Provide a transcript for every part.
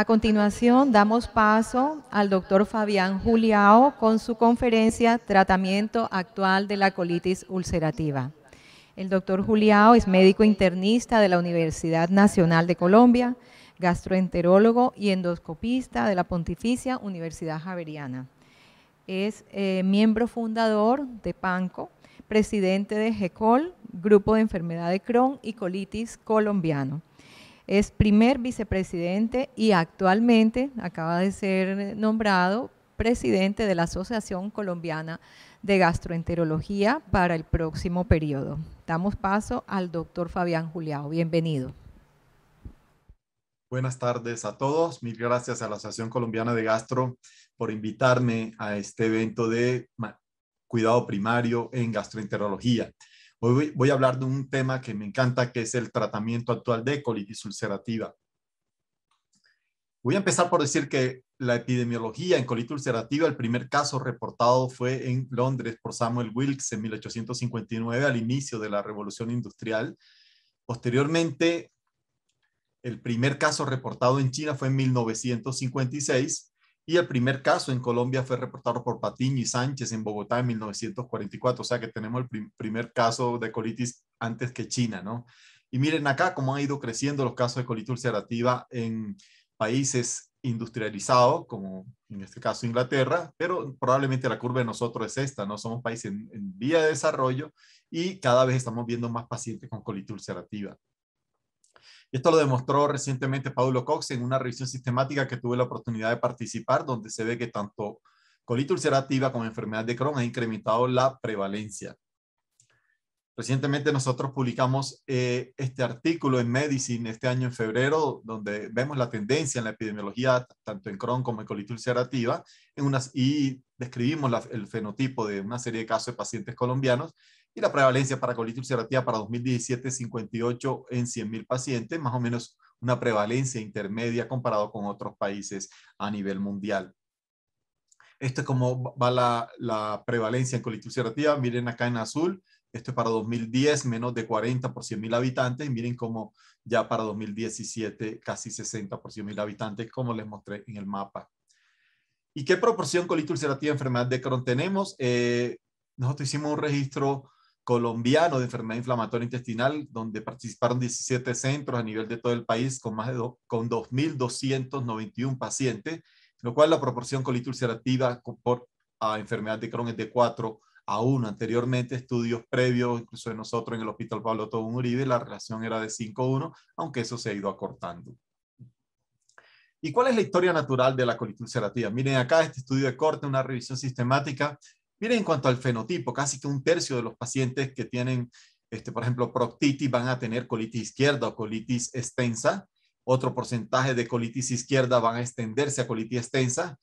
A continuación, damos paso al doctor Fabián Juliao con su conferencia Tratamiento actual de la colitis ulcerativa. El doctor Juliao es médico internista de la Universidad Nacional de Colombia, gastroenterólogo y endoscopista de la Pontificia Universidad Javeriana. Es eh, miembro fundador de PANCO, presidente de GECOL, Grupo de Enfermedad de Crohn y Colitis Colombiano es primer vicepresidente y actualmente acaba de ser nombrado presidente de la Asociación Colombiana de Gastroenterología para el próximo periodo. Damos paso al doctor Fabián Juliao. Bienvenido. Buenas tardes a todos. Mil gracias a la Asociación Colombiana de Gastro por invitarme a este evento de cuidado primario en gastroenterología voy, a hablar de un tema que me encanta, que es el tratamiento actual de colitis ulcerativa. Voy a empezar por decir que la epidemiología en colitis ulcerativa, el primer caso reportado fue en Londres por Samuel Wilkes en 1859, al inicio de la Revolución Industrial. Posteriormente, el primer caso reportado en China fue en 1956 y el primer caso en Colombia fue reportado por Patiño y Sánchez en Bogotá en 1944. O sea que tenemos el primer caso de colitis antes que China, ¿no? Y miren acá cómo han ido creciendo los casos de colitis ulcerativa en países industrializados, como en este caso Inglaterra, pero probablemente la curva de nosotros es esta, ¿no? Somos países en, en vía de desarrollo y cada vez estamos viendo más pacientes con colitis ulcerativa. Esto lo demostró recientemente Paulo Cox en una revisión sistemática que tuve la oportunidad de participar, donde se ve que tanto colitis ulcerativa como enfermedad de Crohn ha incrementado la prevalencia. Recientemente nosotros publicamos eh, este artículo en Medicine este año en febrero, donde vemos la tendencia en la epidemiología, tanto en Crohn como en colitis ulcerativa, y describimos el fenotipo de una serie de casos de pacientes colombianos y la prevalencia para colitis ulcerativa para 2017 58 en 100.000 pacientes, más o menos una prevalencia intermedia comparado con otros países a nivel mundial. Esto es como va la, prevalencia en colitis ulcerativa. Miren acá en azul, esto es para 2010, menos de 40 por 100.000 habitantes. miren cómo ya para 2017, casi 60 por 100.000 habitantes, como les mostré en el mapa. ¿Y qué proporción colitis ulcerativa enfermedad de Crohn tenemos? Eh, nosotros hicimos un registro colombiano de enfermedad inflamatoria intestinal, donde participaron 17 centros a nivel de todo el país con más de con 2.291 pacientes, lo cual la proporción colitis ulcerativa por a enfermedad de Crohn es de 4 a 1. Anteriormente, estudios previos, incluso de nosotros en el Hospital Pablo Tobón Uribe, la relación era de 5 a 1, aunque eso se ha ido acortando. ¿Y cuál es la historia natural de la colitis ulcerativa? Miren acá este estudio de corte, una revisión sistemática Miren, en cuanto al fenotipo, casi que un tercio de los pacientes que tienen, este, por ejemplo, proctitis van a tener colitis izquierda o colitis extensa. Otro porcentaje de colitis izquierda van a extenderse a colitis extensa.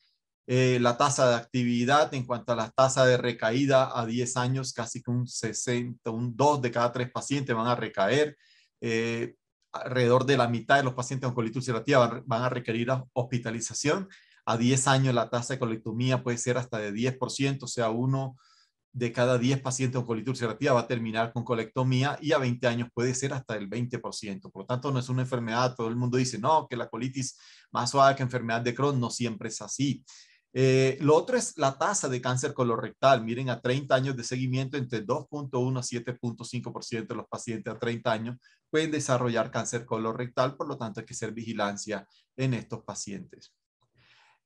Eh, la tasa de actividad en cuanto a la tasa de recaída a 10 años, casi que un 60, un 2 de cada 3 pacientes van a recaer. Eh, alrededor de la mitad de los pacientes con colitis ulcerativa van, van a requerir hospitalización a 10 años la tasa de colectomía puede ser hasta de 10%, o sea, uno de cada 10 pacientes con colitis ulcerativa va a terminar con colectomía y a 20 años puede ser hasta el 20%. Por lo tanto, no es una enfermedad, todo el mundo dice, no, que la colitis más suave que enfermedad de Crohn, no siempre es así. Eh, lo otro es la tasa de cáncer colorectal. Miren, a 30 años de seguimiento, entre 2.1 a 7.5% de los pacientes a 30 años pueden desarrollar cáncer colorectal, por lo tanto hay que hacer vigilancia en estos pacientes.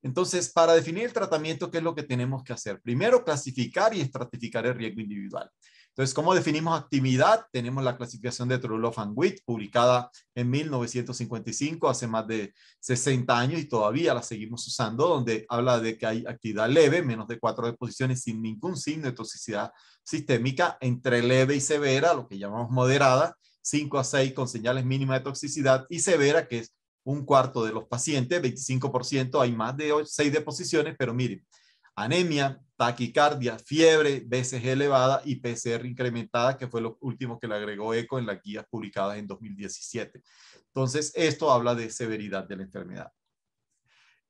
Entonces, para definir el tratamiento, ¿qué es lo que tenemos que hacer? Primero, clasificar y estratificar el riesgo individual. Entonces, ¿cómo definimos actividad? Tenemos la clasificación de Trudeau and Witt, publicada en 1955, hace más de 60 años y todavía la seguimos usando, donde habla de que hay actividad leve, menos de cuatro deposiciones sin ningún signo de toxicidad sistémica, entre leve y severa, lo que llamamos moderada, 5 a 6 con señales mínimas de toxicidad y severa, que es un cuarto de los pacientes, 25%, hay más de 6 deposiciones, pero miren, anemia, taquicardia, fiebre, BCG elevada y PCR incrementada, que fue lo último que le agregó ECO en las guías publicadas en 2017. Entonces, esto habla de severidad de la enfermedad.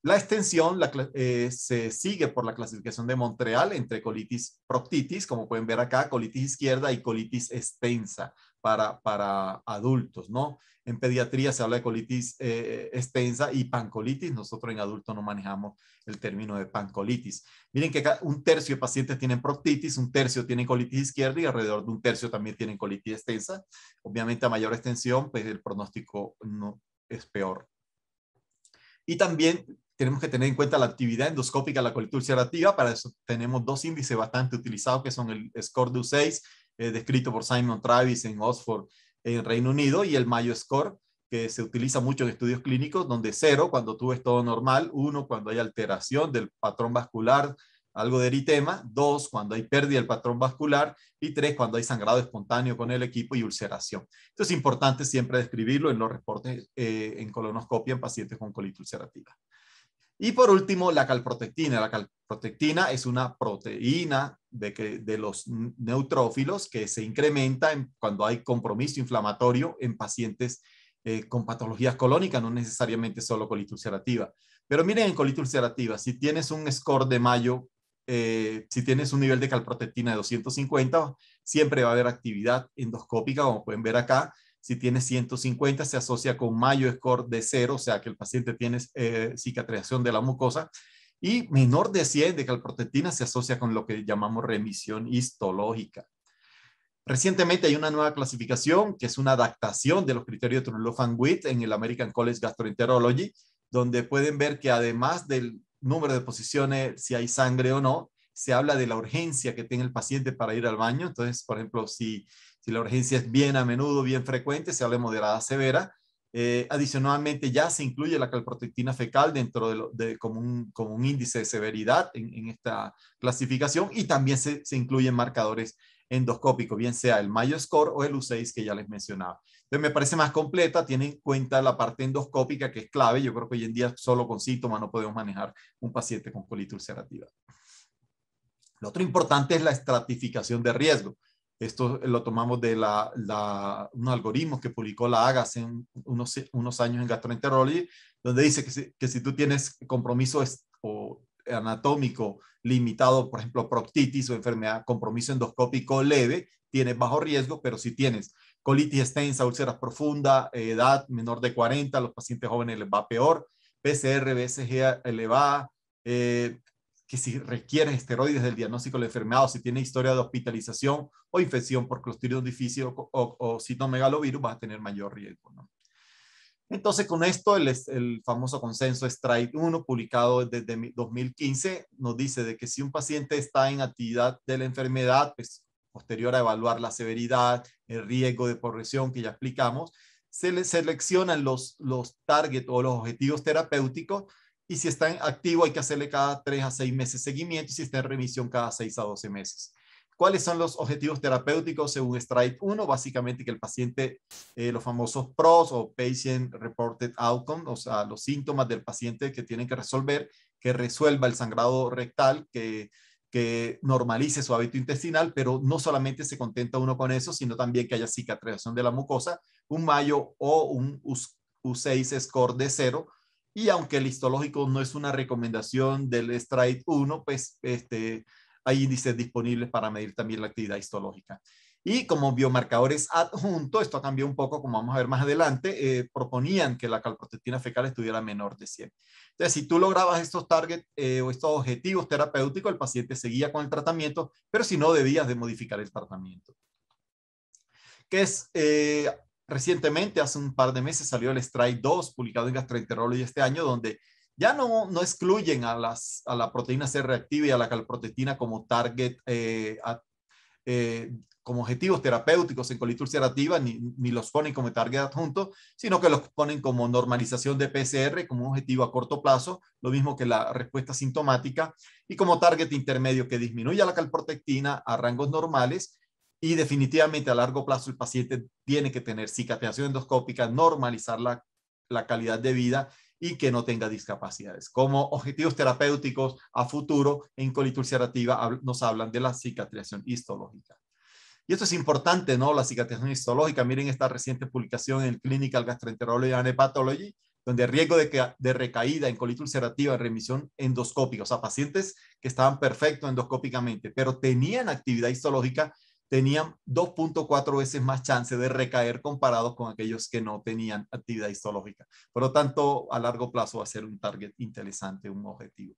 La extensión eh, se sigue por la clasificación de Montreal entre colitis proctitis, como pueden ver acá, colitis izquierda y colitis extensa para, para adultos, ¿no? En pediatría se habla de colitis eh, extensa y pancolitis. Nosotros en adultos no manejamos el término de pancolitis. Miren que un tercio de pacientes tienen proctitis, un tercio tienen colitis izquierda y alrededor de un tercio también tienen colitis extensa. Obviamente a mayor extensión, pues el pronóstico no es peor. Y también tenemos que tener en cuenta la actividad endoscópica de la colitis ulcerativa. Para eso tenemos dos índices bastante utilizados, que son el score de 6 eh, descrito por Simon Travis en Oxford, en Reino Unido, y el Mayo Score, que se utiliza mucho en estudios clínicos, donde cero cuando tú ves todo normal, uno cuando hay alteración del patrón vascular, algo de eritema, 2 cuando hay pérdida del patrón vascular y 3 cuando hay sangrado espontáneo con el equipo y ulceración. Esto es importante siempre describirlo en los reportes eh, en colonoscopia en pacientes con colitis ulcerativa. Y por último, la calprotectina. La calprotectina es una proteína de, que, de los neutrófilos que se incrementa cuando hay compromiso inflamatorio en pacientes eh, con patologías colónicas, no necesariamente solo colitis ulcerativa. Pero miren, en colitis ulcerativa, si tienes un score de mayo, eh, si tienes un nivel de calprotectina de 250, siempre va a haber actividad endoscópica, como pueden ver acá, si tiene 150, se asocia con Mayo Score de 0, o sea que el paciente tiene eh, cicatrización de la mucosa. Y menor de 100 de calprotetina se asocia con lo que llamamos remisión histológica. Recientemente hay una nueva clasificación que es una adaptación de los criterios de Trulofan Witt en el American College Gastroenterology, donde pueden ver que además del número de posiciones, si hay sangre o no, se habla de la urgencia que tiene el paciente para ir al baño. Entonces, por ejemplo, si si la urgencia es bien a menudo, bien frecuente, se habla de moderada severa. Eh, adicionalmente, ya se incluye la calprotectina fecal dentro de, como, un, índice de severidad en, esta clasificación y también se, incluyen marcadores endoscópicos, bien sea el Mayo Score o el U6 que ya les mencionaba. Entonces, me parece más completa, tiene en cuenta la parte endoscópica que es clave. Yo creo que hoy en día solo con síntomas no podemos manejar un paciente con colitis ulcerativa. Lo otro importante es la estratificación de riesgo. Esto lo tomamos de la, algoritmo que publicó la AGA hace unos, unos años en gastroenterology, donde dice que si, tú tienes compromiso anatómico limitado, por ejemplo, proctitis o enfermedad, compromiso endoscópico leve, tienes bajo riesgo, pero si tienes colitis extensa, úlceras profundas, eh, edad menor de 40, a los pacientes jóvenes les va peor, PCR, BSG elevada, eh, que si requiere esteroides del diagnóstico la enfermedad o si tiene historia de hospitalización o infección por Clostridium difícil o, citomegalovirus, va a tener mayor riesgo. Entonces, con esto, el, el famoso consenso STRIDE 1, publicado desde 2015, nos dice de que si un paciente está en actividad de la enfermedad, pues posterior a evaluar la severidad, el riesgo de progresión que ya explicamos, se le seleccionan los, los targets o los objetivos terapéuticos y si está en activo hay que hacerle cada 3 a 6 meses seguimiento y si está en remisión cada 6 a 12 meses. ¿Cuáles son los objetivos terapéuticos según STRIDE 1? Básicamente que el paciente, eh, los famosos PROS o Patient Reported Outcome, o sea, los síntomas del paciente que tienen que resolver, que resuelva el sangrado rectal, que que normalice su hábito intestinal, pero no solamente se contenta uno con eso, sino también que haya cicatrización de la mucosa, un mayo o un U6 score de cero y aunque el histológico no es una recomendación del STRIDE 1, pues este, hay índices disponibles para medir también la actividad histológica. Y como biomarcadores adjunto, esto cambió un poco, como vamos a ver más adelante, eh, proponían que la calprotectina fecal estuviera menor de 100. Entonces, si tú lograbas estos targets eh, o estos objetivos terapéuticos, el paciente seguía con el tratamiento, pero si no, debías de modificar el tratamiento. ¿Qué es eh, Recientemente, hace un par de meses, salió el Strike 2, publicado en Gastroenterology este año, donde ya no, excluyen a, las, a la proteína C reactiva y a la calprotectina como target, eh, eh, como objetivos terapéuticos en colitis ulcerativa, ni, los ponen como target adjunto, sino que los ponen como normalización de PCR, como objetivo a corto plazo, lo mismo que la respuesta sintomática, y como target intermedio que disminuya la calprotectina a rangos normales y definitivamente a largo plazo el paciente tiene que tener cicatrización endoscópica, normalizar la, calidad de vida y que no tenga discapacidades. Como objetivos terapéuticos a futuro en colitis ulcerativa nos hablan de la cicatrización histológica. Y esto es importante, ¿no? La cicatrización histológica. Miren esta reciente publicación en el Clinical Gastroenterology and Hepatology, donde el riesgo de, de recaída en colitis ulcerativa en remisión endoscópica, o sea, pacientes que estaban perfectos endoscópicamente, pero tenían actividad histológica, tenían 2.4 veces más chance de recaer comparados con aquellos que no tenían actividad histológica. Por lo tanto, a largo plazo va a ser un target interesante, un objetivo.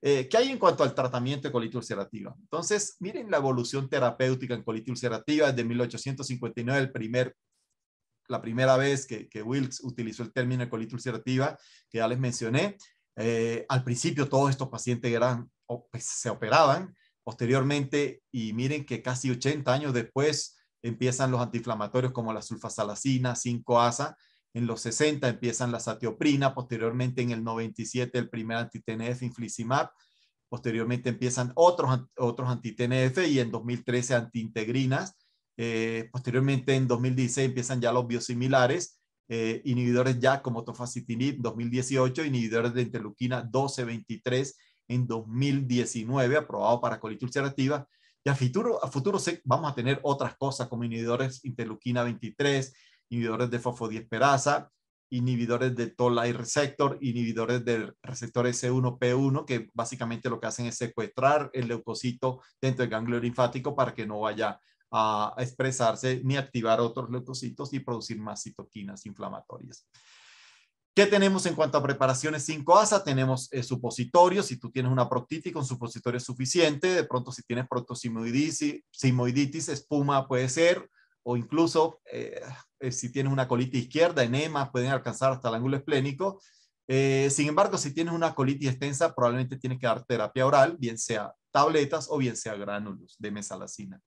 Eh, ¿Qué hay en cuanto al tratamiento de colitis ulcerativa? Entonces, miren la evolución terapéutica en colitis ulcerativa desde 1859, el primer, la primera vez que, Wilkes utilizó el término de colitis ulcerativa, que ya les mencioné. Eh, al principio todos estos pacientes eran, o, pues, se operaban, Posteriormente, y miren que casi 80 años después, empiezan los antiinflamatorios como la sulfasalacina, 5-asa. En los 60 empiezan la satioprina, posteriormente en el 97 el primer anti-TNF, posteriormente empiezan otros, otros y en 2013 antiintegrinas, eh, posteriormente en 2016 empiezan ya los biosimilares, eh, inhibidores ya como tofacitinib 2018, inhibidores de interleuquina 1223. 23 en 2019, aprobado para colitis ulcerativa. Y a futuro, a futuro vamos a tener otras cosas como inhibidores interleuquina 23, inhibidores de fosfodiesterasa, inhibidores de toll-like receptor, inhibidores del receptor S1P1, que básicamente lo que hacen es secuestrar el leucocito dentro del ganglio linfático para que no vaya a expresarse ni activar otros leucocitos y producir más citoquinas inflamatorias. ¿Qué tenemos en cuanto a preparaciones 5ASA? Tenemos eh, supositorios, si tú tienes una proctitis con supositorio es suficiente, de pronto si tienes proctosimoiditis, espuma puede ser, o incluso eh, eh, si tienes una colitis izquierda, enema, pueden alcanzar hasta el ángulo esplénico. sin embargo, si tienes una colitis extensa, probablemente tienes que dar terapia oral, bien sea tabletas o bien sea gránulos de mesalacina.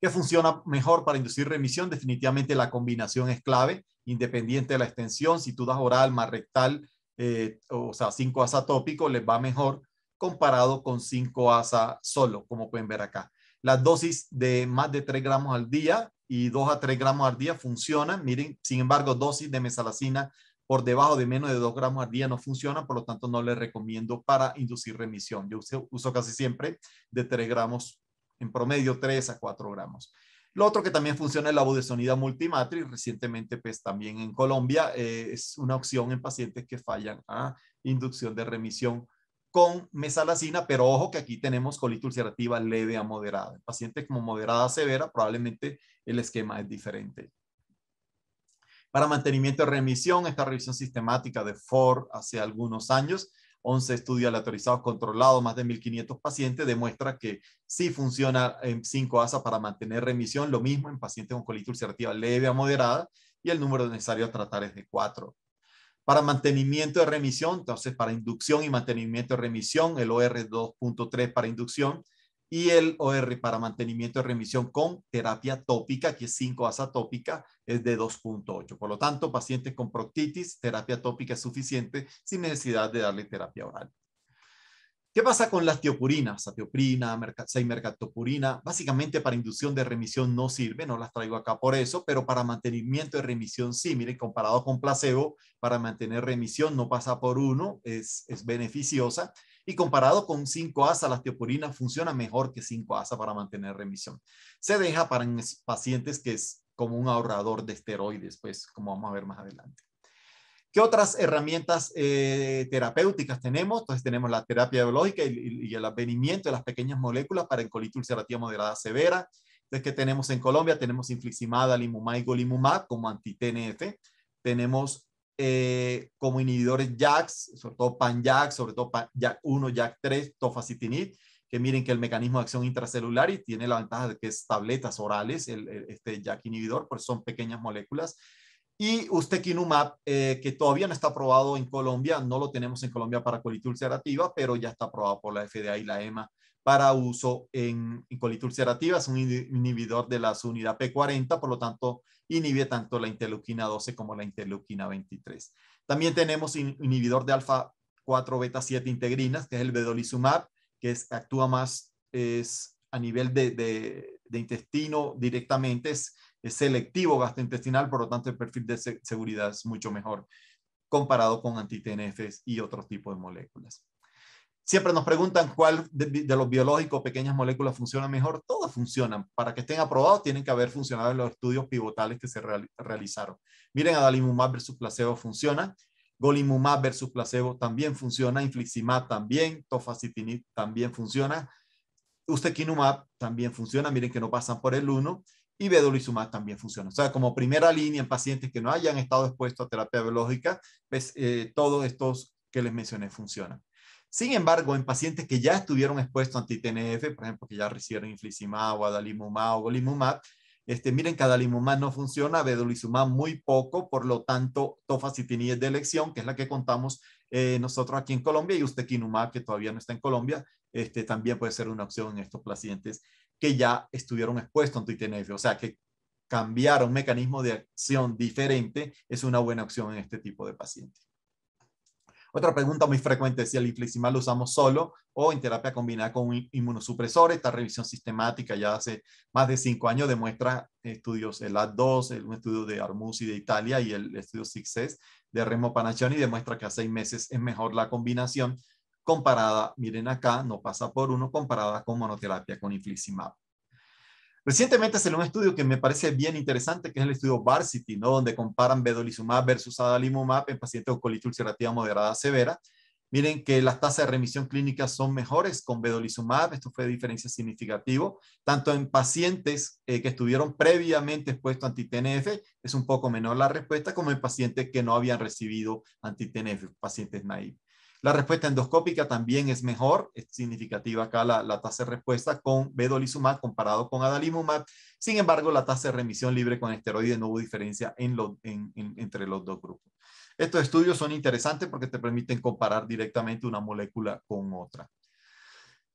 ¿Qué funciona mejor para inducir remisión? Definitivamente la combinación es clave, independiente de la extensión. Si tú das oral más rectal, eh, o sea, 5 ASA tópico, les va mejor comparado con 5 ASA solo, como pueden ver acá. Las dosis de más de 3 gramos al día y 2 a 3 gramos al día funcionan. Miren, sin embargo, dosis de mesalacina por debajo de menos de 2 gramos al día no funciona, por lo tanto no les recomiendo para inducir remisión. Yo uso, uso casi siempre de 3 gramos en promedio 3 a 4 gramos. Lo otro que también funciona es la budesonida multimatrix, recientemente pues también en Colombia, eh, es una opción en pacientes que fallan a inducción de remisión con mesalacina, pero ojo que aquí tenemos colitis ulcerativa leve a moderada. En pacientes como moderada a severa, probablemente el esquema es diferente. Para mantenimiento de remisión, esta revisión sistemática de Ford hace algunos años, 11 estudios aleatorizados controlados, más de 1.500 pacientes, demuestra que sí funciona en 5-ASA para mantener remisión, lo mismo en pacientes con colitis ulcerativa leve a moderada, y el número necesario a tratar es de 4. Para mantenimiento de remisión, entonces para inducción y mantenimiento de remisión, el OR 2.3 para inducción, y el OR para mantenimiento de remisión con terapia tópica, que es 5 asa tópica, es de 2.8. Por lo tanto, pacientes con proctitis, terapia tópica es suficiente sin necesidad de darle terapia oral. ¿Qué pasa con las tiopurinas? Satioprina, 6 mercatopurina básicamente para inducción de remisión no sirve, no las traigo acá por eso, pero para mantenimiento de remisión sí, miren, comparado con placebo, para mantener remisión no pasa por uno, es, es beneficiosa. Y comparado con 5-ASA, la teopurina funciona mejor que 5-ASA para mantener remisión. Se deja para pacientes que es como un ahorrador de esteroides, pues como vamos a ver más adelante. ¿Qué otras herramientas eh, terapéuticas tenemos? Entonces tenemos la terapia biológica y, el advenimiento de las pequeñas moléculas para colitis ulcerativa moderada severa. Entonces, ¿qué tenemos en Colombia? Tenemos infliximada, limumab y golimumab como antitnf. Tenemos eh, como inhibidores JAKs, sobre todo pan sobre todo JAK1, JAK3, tofacitinib, que miren que el mecanismo de acción intracelular y tiene la ventaja de que es tabletas orales, este JAK inhibidor, pues son pequeñas moléculas. Y ustekinumab, eh, que todavía no está aprobado en Colombia, no lo tenemos en Colombia para colitis ulcerativa, pero ya está aprobado por la FDA y la EMA para uso en, colitis ulcerativa. Es un inhibidor de la unidad P40, por lo tanto, inhibe tanto la interleuquina 12 como la interleuquina 23. También tenemos inhibidor de alfa 4 beta 7 integrinas, que es el vedolizumab, que actúa más es a nivel de, intestino directamente, es, selectivo gastrointestinal, por lo tanto el perfil de seguridad es mucho mejor comparado con anti y otros tipos de moléculas. Siempre nos preguntan cuál de, los biológicos, pequeñas moléculas, funciona mejor. Todas funcionan. Para que estén aprobados, tienen que haber funcionado en los estudios pivotales que se realizaron. Miren, adalimumab versus placebo funciona. Golimumab versus placebo también funciona. Infliximab también. Tofacitinib también funciona. Ustekinumab también funciona. Miren que no pasan por el 1. Y vedolizumab también funciona. O sea, como primera línea en pacientes que no hayan estado expuestos a terapia biológica, pues, eh, todos estos que les mencioné funcionan. Sin embargo, en pacientes que ya estuvieron expuestos a anti-TNF, por ejemplo, que ya recibieron o adalimumab o golimumab, este, miren, adalimumab no funciona, vedolizumab muy poco, por lo tanto, tofacitinib es de elección, que es la que contamos eh, nosotros aquí en Colombia, y ustekinumab, que todavía no está en Colombia, este, también puede ser una opción en estos pacientes que ya estuvieron expuestos a anti-TNF, o sea, que cambiar un mecanismo de acción diferente es una buena opción en este tipo de pacientes. Otra pregunta muy frecuente es si el infliximab lo usamos solo o en terapia combinada con inmunosupresor. Esta revisión sistemática ya hace más de cinco años demuestra estudios, el AD2, un estudio de Armuzzi de Italia y el estudio 6s de Remo Panacioni demuestra que a seis meses es mejor la combinación comparada, miren acá, no pasa por uno, comparada con monoterapia con infliximab. Recientemente se un estudio que me parece bien interesante, que es el estudio Varsity, ¿no? donde comparan vedolizumab versus adalimumab en pacientes con colitis ulcerativa moderada severa. Miren que las tasas de remisión clínica son mejores con vedolizumab, esto fue diferencia significativa, tanto en pacientes eh, que estuvieron previamente expuestos a antitnf, es un poco menor la respuesta, como en pacientes que no habían recibido antitnf, pacientes naivos. La respuesta endoscópica también es mejor, es significativa acá la, tasa de respuesta con vedolizumab comparado con adalimumab. Sin embargo, la tasa de remisión libre con esteroides no hubo diferencia entre los dos grupos. Estos estudios son interesantes porque te permiten comparar directamente una molécula con otra.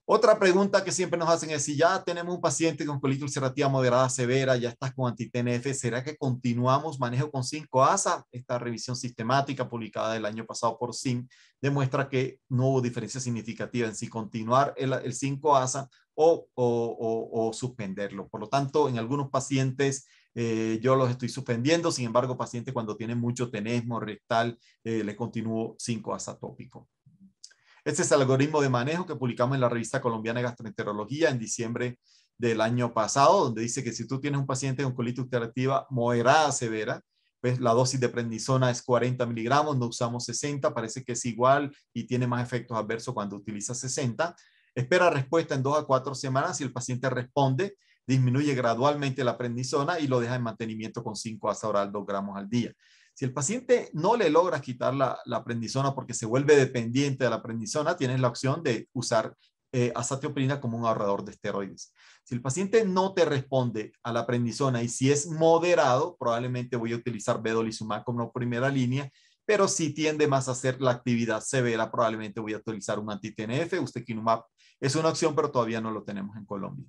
Otra pregunta que siempre nos hacen es si ya tenemos un paciente con colitis ulcerativa moderada severa, ya estás con anti-TNF, ¿será que continuamos manejo con 5-ASA? Esta revisión sistemática publicada el año pasado por SIN demuestra que no hubo diferencia significativa en si continuar el, 5-ASA o, suspenderlo. Por lo tanto, en algunos pacientes eh, yo los estoy suspendiendo, sin embargo, pacientes cuando tienen mucho tenesmo rectal, eh, le continúo 5-ASA tópico. Este es el algoritmo de manejo que publicamos en la revista colombiana de gastroenterología en diciembre del año pasado, donde dice que si tú tienes un paciente con colitis ulcerativa moderada severa, pues la dosis de prednisona es 40 miligramos, no usamos 60, parece que es igual y tiene más efectos adversos cuando utiliza 60. Espera respuesta en dos a cuatro semanas si el paciente responde, disminuye gradualmente la prednisona y lo deja en mantenimiento con 5 hasta oral 2 gramos al día. Si el paciente no le logra quitar la, aprendizona porque se vuelve dependiente de la aprendizona, tienes la opción de usar eh, azatioprina como un ahorrador de esteroides. Si el paciente no te responde a la aprendizona y si es moderado, probablemente voy a utilizar vedolizumab como primera línea, pero si tiende más a hacer la actividad severa, probablemente voy a utilizar un anti-TNF. Ustekinumab es una opción, pero todavía no lo tenemos en Colombia.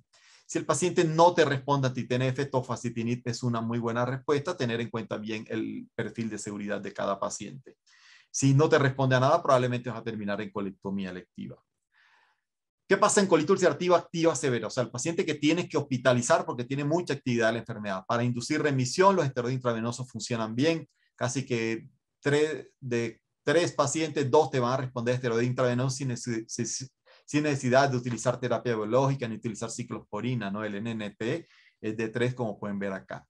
Si el paciente no te responde a tnf tofacitinib es una muy buena respuesta, tener en cuenta bien el perfil de seguridad de cada paciente. Si no te responde a nada, probablemente vas a terminar en colectomía electiva. ¿Qué pasa en colitis activa? activa severa? O sea, el paciente que tienes que hospitalizar porque tiene mucha actividad de la enfermedad. Para inducir remisión, los esteroides intravenosos funcionan bien. Casi que tres, de tres pacientes, dos te van a responder a esteroides intravenosos sin, sin necesidad de utilizar terapia biológica ni utilizar ciclosporina, ¿no? El NNT es de 3, como pueden ver acá.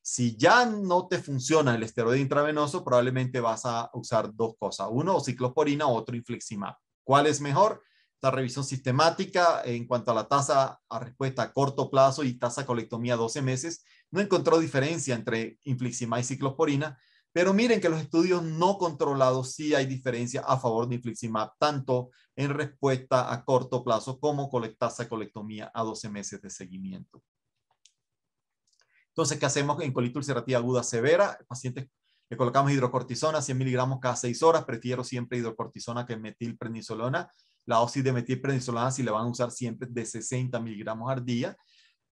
Si ya no te funciona el esteroide intravenoso, probablemente vas a usar dos cosas. Uno, o ciclosporina, otro infleximab. ¿Cuál es mejor? Esta revisión sistemática en cuanto a la tasa a respuesta a corto plazo y tasa colectomía 12 meses no encontró diferencia entre infliximab y ciclosporina, pero miren que los estudios no controlados sí hay diferencia a favor de infliximab, tanto en respuesta a corto plazo como colectasa colectomía a 12 meses de seguimiento. Entonces, ¿qué hacemos en colitis ulcerativa aguda severa? Pacientes le colocamos hidrocortisona, 100 miligramos cada 6 horas. Prefiero siempre hidrocortisona que metilprednisolona. La dosis de metilprednisolona, si le van a usar siempre de 60 miligramos al día.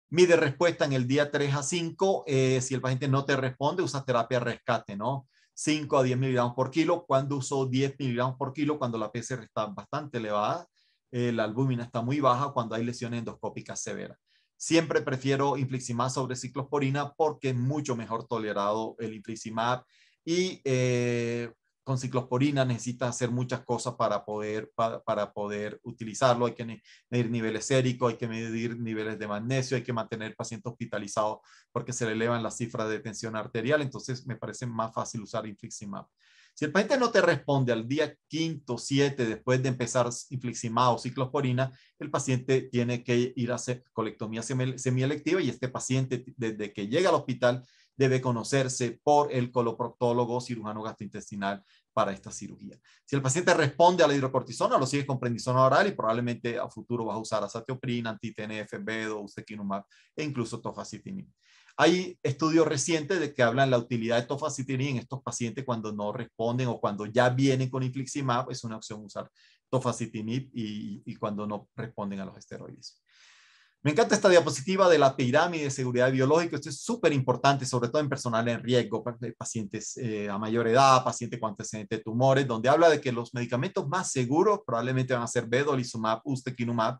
Mide respuesta en el día 3 a 5. Eh, si el paciente no te responde, usa terapia rescate, ¿no? 5 a 10 miligramos por kilo. Cuando uso 10 miligramos por kilo, cuando la PCR está bastante elevada, eh, la albúmina está muy baja cuando hay lesiones endoscópicas severas. Siempre prefiero infliximab sobre ciclosporina porque es mucho mejor tolerado el infliximab y eh, con ciclosporina necesitas hacer muchas cosas para poder, para, poder utilizarlo. Hay que medir niveles séricos, hay que medir niveles de magnesio, hay que mantener el paciente hospitalizado porque se le elevan las cifras de tensión arterial. Entonces, me parece más fácil usar infliximab. Si el paciente no te responde al día quinto, siete, después de empezar infliximab o ciclosporina, el paciente tiene que ir a hacer colectomía semielectiva y este paciente, desde que llega al hospital, debe conocerse por el coloproctólogo cirujano gastrointestinal para esta cirugía. Si el paciente responde a la hidrocortisona, lo sigue con prednisona oral y probablemente a futuro vas a usar azatioprina, anti bedo, ustekinumab e incluso tofacitinib. Hay estudios recientes de que hablan la utilidad de tofacitinib en estos pacientes cuando no responden o cuando ya vienen con infliximab, es una opción usar tofacitinib y cuando no responden a los esteroides. Me encanta esta diapositiva de la pirámide de seguridad biológica. Esto es súper importante, sobre todo en personal en riesgo, pacientes eh, a mayor edad, pacientes con antecedentes de tumores, donde habla de que los medicamentos más seguros probablemente van a ser vedolizumab, ustekinumab,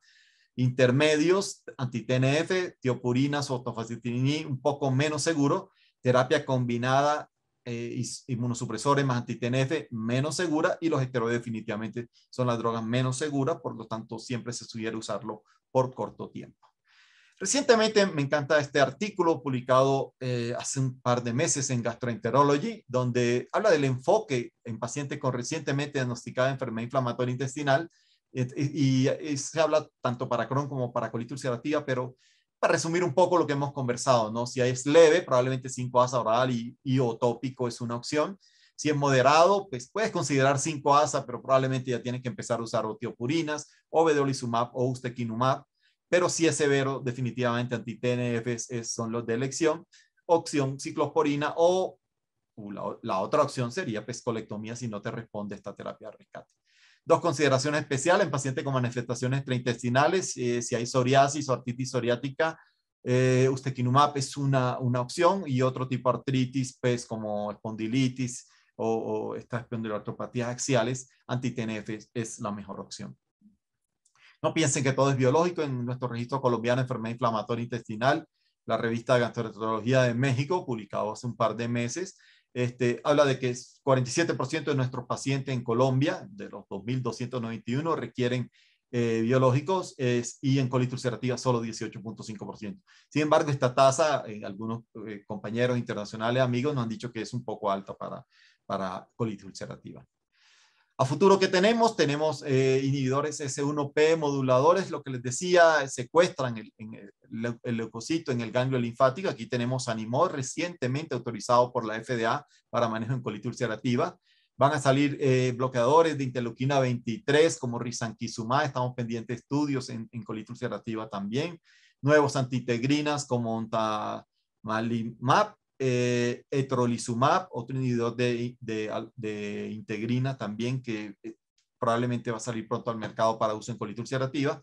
intermedios, anti-TNF, tiopurinas un poco menos seguro, terapia combinada eh, inmunosupresores más anti menos segura y los esteroides definitivamente son las drogas menos seguras, por lo tanto siempre se sugiere usarlo por corto tiempo. Recientemente me encanta este artículo publicado eh, hace un par de meses en Gastroenterology, donde habla del enfoque en pacientes con recientemente diagnosticada enfermedad inflamatoria intestinal y, se habla tanto para Crohn como para colitis ulcerativa, pero para resumir un poco lo que hemos conversado, ¿no? Si es leve, probablemente 5-ASA oral y, y o tópico es una opción. Si es moderado, pues puedes considerar 5-ASA, pero probablemente ya tienes que empezar a usar otiopurinas, o vedolizumab o ustekinumab pero si es severo, definitivamente anti-TNF son los de elección. Opción ciclosporina o la, otra opción sería pescolectomía si no te responde esta terapia de rescate. Dos consideraciones especiales en pacientes con manifestaciones traintestinales, eh, si hay psoriasis o artritis psoriática, eh, ustequinumab es una, opción y otro tipo de artritis, pues como espondilitis o, estas espondiloartropatías axiales, anti-TNF es la mejor opción. No piensen que todo es biológico. En nuestro registro colombiano de enfermedad inflamatoria intestinal, la revista de gastroenterología de México, publicado hace un par de meses, este, habla de que 47% de nuestros pacientes en Colombia, de los 2.291, requieren eh, biológicos y en colitis ulcerativa solo 18.5%. Sin embargo, esta tasa, eh, algunos eh, compañeros internacionales, amigos, nos han dicho que es un poco alta para, para colitis ulcerativa. A futuro, que tenemos? Tenemos eh, inhibidores S1P moduladores, lo que les decía, secuestran el, el, leucocito en el ganglio linfático. Aquí tenemos Animor, recientemente autorizado por la FDA para manejo en colitis ulcerativa. Van a salir eh, bloqueadores de interleuquina 23 como risankizumab, estamos pendientes de estudios en, en colitis también. Nuevos antitegrinas como Ontamalimab eh, etrolizumab, otro inhibidor de, de, integrina también que eh, probablemente va a salir pronto al mercado para uso en colitis ulcerativa.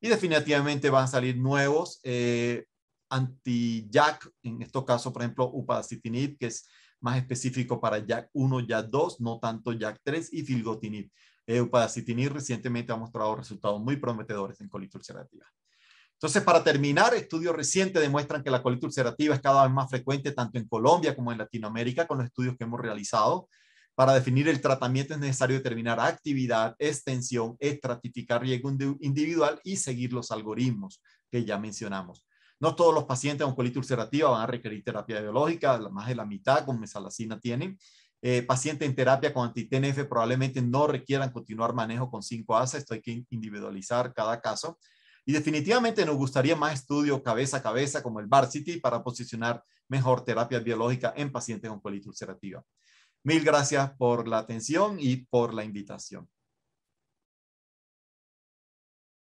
Y definitivamente van a salir nuevos eh, anti-JAK, en este caso por ejemplo, upadacitinib que es más específico para Jac 1 Jac 2 no tanto Jac 3 y filgotinib. Eh, recientemente ha mostrado resultados muy prometedores en colitis ulcerativa. Entonces, para terminar, estudios recientes demuestran que la colitis ulcerativa es cada vez más frecuente tanto en Colombia como en Latinoamérica con los estudios que hemos realizado. Para definir el tratamiento es necesario determinar actividad, extensión, estratificar riesgo individual y seguir los algoritmos que ya mencionamos. No todos los pacientes con colitis ulcerativa van a requerir terapia biológica, más de la mitad con mesalacina tienen. Eh, pacientes en terapia con anti probablemente no requieran continuar manejo con 5 ASA, esto hay que individualizar cada caso. Y definitivamente nos gustaría más estudio cabeza a cabeza como el Varsity para posicionar mejor terapia biológica en pacientes con colitis ulcerativa. Mil gracias por la atención y por la invitación.